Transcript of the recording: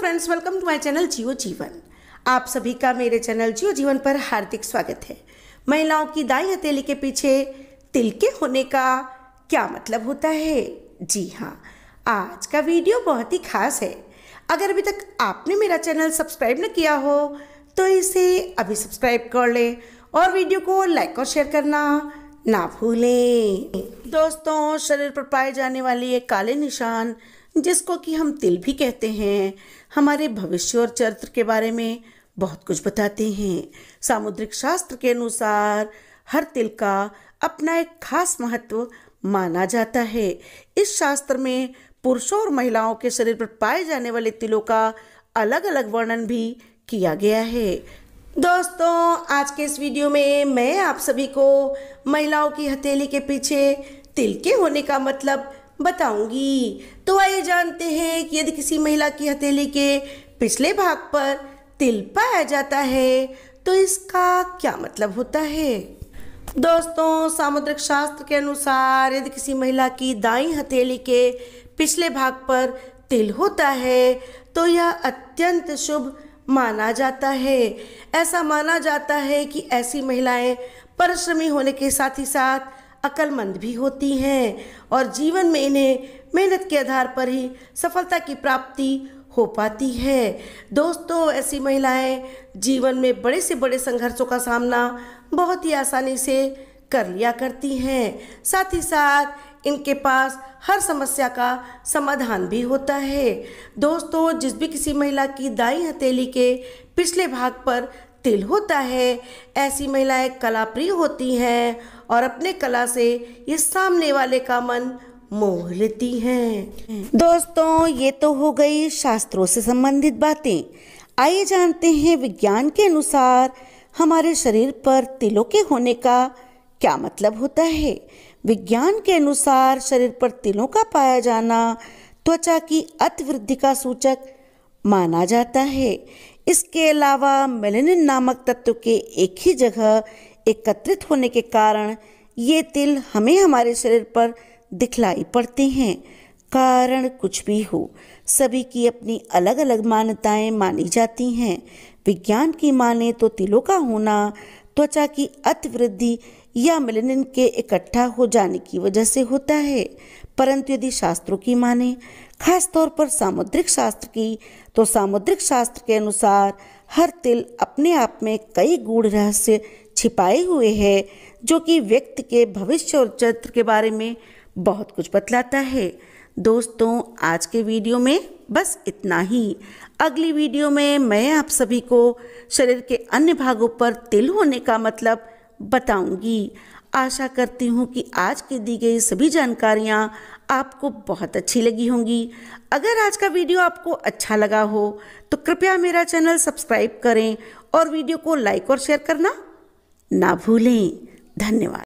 friends welcome to my channel Jiyo Jeevan आप सभी का मेरे चैनल जियो जीवन पर हार्दिक स्वागत है महिलाओं की दाई हथेली के पीछे तिल के होने का क्या मतलब होता है जी हाँ आज का वीडियो बहुत ही खास है अगर अभी तक आपने मेरा चैनल सब्सक्राइब न किया हो तो इसे अभी सब्सक्राइब कर ले और वीडियो को लाइक और शेयर करना ना भूलें दोस्तों शरीर पर पाए जाने वाली ये काले निशान जिसको कि हम तिल भी कहते हैं हमारे भविष्य और चरित्र के बारे में बहुत कुछ बताते हैं सामुद्रिक शास्त्र के अनुसार हर तिल का अपना एक खास महत्व माना जाता है इस शास्त्र में पुरुषों और महिलाओं के शरीर पर पाए जाने वाले तिलों का अलग अलग वर्णन भी किया गया है दोस्तों आज के इस वीडियो में मैं आप सभी को महिलाओं की हथेली के पीछे तिल के होने का मतलब बताऊंगी तो आइए जानते हैं कि यदि किसी महिला की हथेली के पिछले भाग पर तिल पाया जाता है तो इसका क्या मतलब होता है दोस्तों सामुद्रिक शास्त्र के अनुसार यदि किसी महिला की दाई हथेली के पिछले भाग पर तिल होता है तो यह अत्यंत शुभ माना जाता है ऐसा माना जाता है कि ऐसी महिलाएं परिश्रमी होने के साथ ही साथ अक्लमंद भी होती हैं और जीवन में इन्हें मेहनत के आधार पर ही सफलता की प्राप्ति हो पाती है दोस्तों ऐसी महिलाएं जीवन में बड़े से बड़े संघर्षों का सामना बहुत ही आसानी से कर लिया करती हैं साथ ही साथ इनके पास हर समस्या का समाधान भी होता है दोस्तों जिस भी किसी महिला की दाई हथेली के पिछले भाग पर तिल होता है ऐसी महिलाएं कला प्रिय होती हैं और अपने कला से ये सामने वाले का मन मोह लेती हैं दोस्तों ये तो हो गई शास्त्रों से संबंधित बातें आइए जानते हैं विज्ञान के अनुसार हमारे शरीर पर तिलों के होने का क्या मतलब होता है विज्ञान के अनुसार शरीर पर तिलों का पाया जाना त्वचा की अतिवृद्धि का सूचक माना जाता है इसके अलावा मेलेनिन नामक तत्व के एक ही जगह एकत्रित होने के कारण ये तिल हमें हमारे शरीर पर दिखलाई पड़ते हैं कारण कुछ भी हो सभी की अपनी अलग अलग मान्यताएं मानी जाती हैं विज्ञान की माने तो तिलों का होना त्वचा की अतिवृद्धि या मिलनिन के इकट्ठा हो जाने की वजह से होता है परंतु यदि शास्त्रों की माने खास तौर पर सामुद्रिक शास्त्र की तो सामुद्रिक शास्त्र के अनुसार हर तिल अपने आप में कई गूढ़ रहस्य छिपाए हुए है जो कि व्यक्ति के भविष्य और चरित्र के बारे में बहुत कुछ बतलाता है दोस्तों आज के वीडियो में बस इतना ही अगली वीडियो में मैं आप सभी को शरीर के अन्य भागों पर तिल होने का मतलब बताऊंगी आशा करती हूँ कि आज की दी गई सभी जानकारियाँ आपको बहुत अच्छी लगी होंगी अगर आज का वीडियो आपको अच्छा लगा हो तो कृपया मेरा चैनल सब्सक्राइब करें और वीडियो को लाइक और शेयर करना ना भूलें धन्यवाद